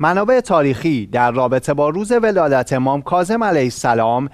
منابع تاریخی در رابطه با روز ولادت امام کاظم علیه السلام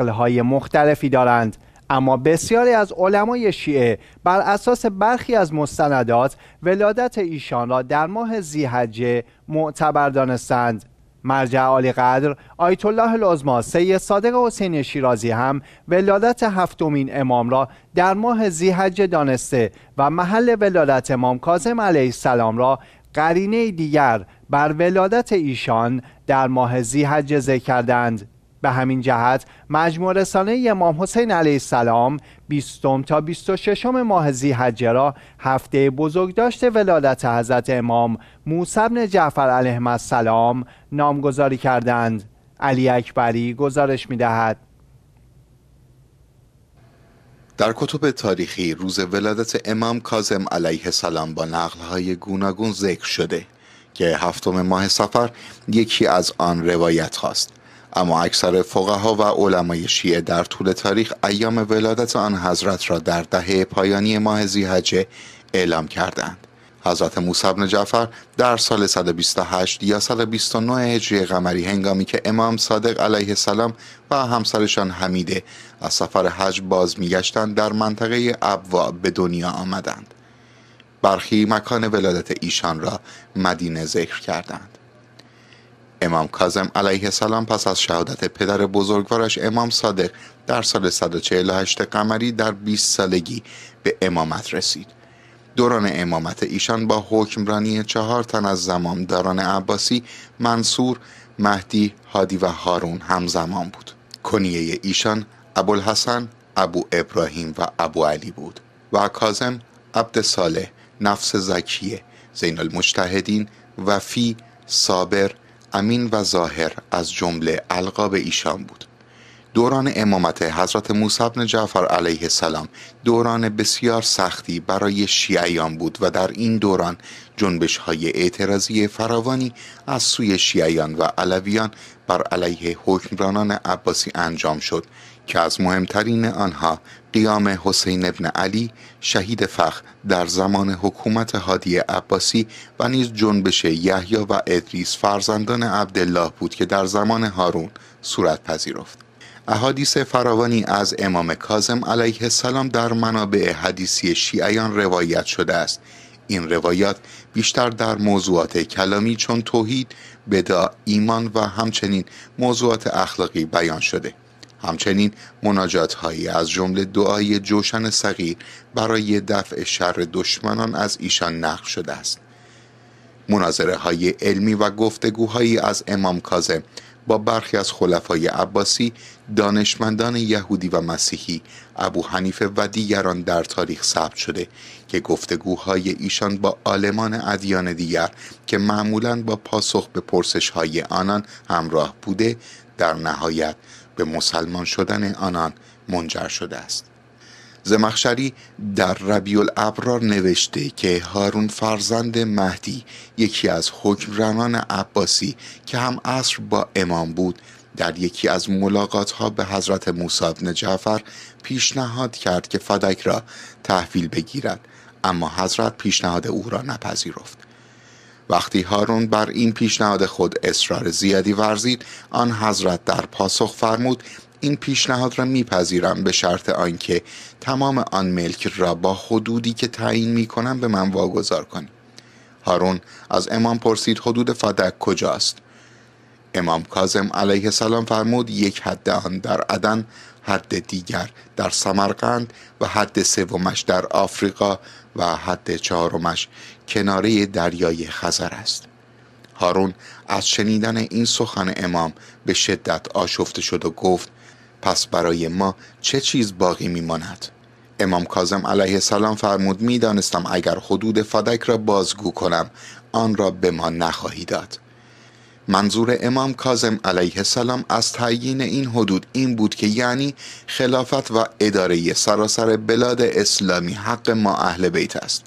های مختلفی دارند اما بسیاری از علمای شیعه بر اساس برخی از مستندات ولادت ایشان را در ماه زیحجه معتبر دانستند مرجع عالی قدر آیت الله العظما سید صادق حسین شیرازی هم ولادت هفتمین امام را در ماه زیحجه دانسته و محل ولادت امام کاظم علیه السلام را قرینه دیگر بر ولادت ایشان در ماه زیحج ذکر کردند به همین جهت مجموع رسانه امام حسین علیه السلام 20 تا 26 ماه زیحجه را هفته بزرگداشت ولادت حضرت امام موسی بن جعفر علیه السلام نامگذاری کردند علی اکبری گزارش می دهد. در کتب تاریخی روز ولادت امام کاظم علیه السلام با نقلهای گوناگون ذکر شده که هفتم ماه سفر یکی از آن روایت هاست اما اکثر فقها و علمای شیعه در طول تاریخ ایام ولادت آن حضرت را در دهه پایانی ماه زیحجه اعلام کردند حضرت موسی بن جعفر در سال 128 یا 129 هجری قمری هنگامی که امام صادق علیه السلام و همسرشان حمیده از سفر حج باز میگشتند در منطقه ابوا به دنیا آمدند برخی مکان ولادت ایشان را مدینه ذکر کردند امام کازم علیه السلام پس از شهادت پدر بزرگوارش امام صادق در سال 148 قمری در 20 سالگی به امامت رسید دوران امامت ایشان با حکمرانی چهار تن از زمامداران عباسی منصور، مهدی، هادی و هارون همزمان بود کنیه ایشان ابوالحسن، ابو ابراهیم و ابو علی بود و کازم عبد صالح نفس زکیه زین المجتهدین وفی صابر امین و ظاهر از جمله القاب ایشان بود دوران امامت حضرت موسی بن جعفر علیه السلام دوران بسیار سختی برای شیعیان بود و در این دوران جنبش های اعتراضی فراوانی از سوی شیعیان و علویان بر علیه حکمرانان عباسی انجام شد که از مهمترین آنها قیام حسین ابن علی شهید فخ در زمان حکومت هادی عباسی و نیز جنبش یحیی و ادریس فرزندان عبدالله بود که در زمان هارون صورت پذیرفت احادیث فراوانی از امام کاظم علیه السلام در منابع حدیثی شیعیان روایت شده است این روایات بیشتر در موضوعات کلامی چون توحید، بدا ایمان و همچنین موضوعات اخلاقی بیان شده همچنین مناجات هایی از جمله دعای جوشن صغیر برای دفع شر دشمنان از ایشان نقل شده است مناظره های علمی و گفتگوهایی از امام کاظم با برخی از خلفای عباسی دانشمندان یهودی و مسیحی ابو حنیفه و دیگران در تاریخ ثبت شده که گفتگوهای ایشان با آلمان ادیان دیگر که معمولا با پاسخ به پرسش های آنان همراه بوده در نهایت به مسلمان شدن آنان منجر شده است زمخشری در ربیع الابرار نوشته که هارون فرزند مهدی یکی از حکمرانان عباسی که هم عصر با امام بود در یکی از ملاقات ها به حضرت موسی بن جعفر پیشنهاد کرد که فدک را تحویل بگیرد اما حضرت پیشنهاد او را نپذیرفت وقتی هارون بر این پیشنهاد خود اصرار زیادی ورزید آن حضرت در پاسخ فرمود این پیشنهاد را میپذیرم به شرط آنکه تمام آن ملک را با حدودی که تعیین میکنم به من واگذار کنی هارون از امام پرسید حدود فدک کجاست امام کازم علیه السلام فرمود یک حد آن در عدن حد دیگر در سمرقند و حد سومش در آفریقا و حد چهارمش کناره دریای خزر است هارون از شنیدن این سخن امام به شدت آشفته شد و گفت پس برای ما چه چیز باقی میماند امام کاظم علیه السلام فرمود میدانستم اگر حدود فدک را بازگو کنم آن را به ما نخواهی داد منظور امام کاظم علیه السلام از تعیین این حدود این بود که یعنی خلافت و اداره سراسر بلاد اسلامی حق ما اهل بیت است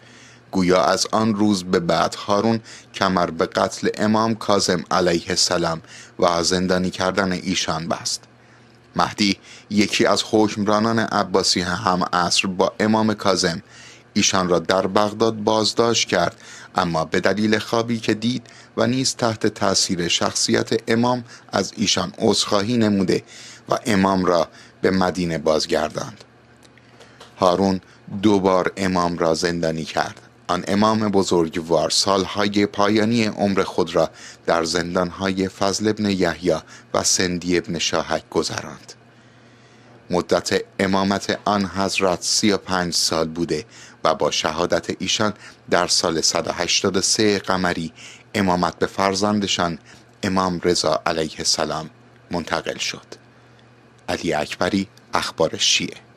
گویا از آن روز به بعد هارون کمر به قتل امام کاظم علیه السلام و زندانی کردن ایشان بست مهدی یکی از حکمرانان عباسی هم عصر با امام کازم ایشان را در بغداد بازداشت کرد اما به دلیل خوابی که دید و نیز تحت تاثیر شخصیت امام از ایشان عذرخواهی نموده و امام را به مدینه بازگرداند هارون دوبار امام را زندانی کرد آن امام بزرگوار سالهای پایانی عمر خود را در زندانهای فضل ابن یحیی و سندی ابن شاهک گذراند مدت امامت آن حضرت 35 سال بوده و با شهادت ایشان در سال 183 قمری امامت به فرزندشان امام رضا علیه السلام منتقل شد علی اکبری اخبار شیعه